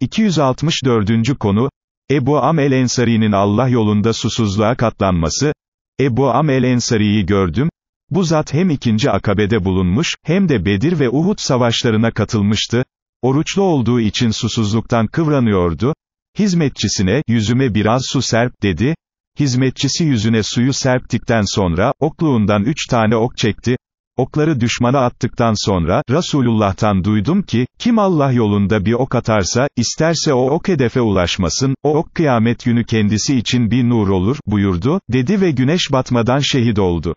264. konu, Ebu Am el-Ensari'nin Allah yolunda susuzluğa katlanması, Ebu Am el-Ensari'yi gördüm, bu zat hem ikinci akabede bulunmuş, hem de Bedir ve Uhud savaşlarına katılmıştı, oruçlu olduğu için susuzluktan kıvranıyordu, hizmetçisine, yüzüme biraz su serp dedi, hizmetçisi yüzüne suyu serptikten sonra, okluğundan üç tane ok çekti, Okları düşmana attıktan sonra, Resulullah'tan duydum ki, kim Allah yolunda bir ok atarsa, isterse o ok hedefe ulaşmasın, o ok kıyamet günü kendisi için bir nur olur, buyurdu, dedi ve güneş batmadan şehit oldu.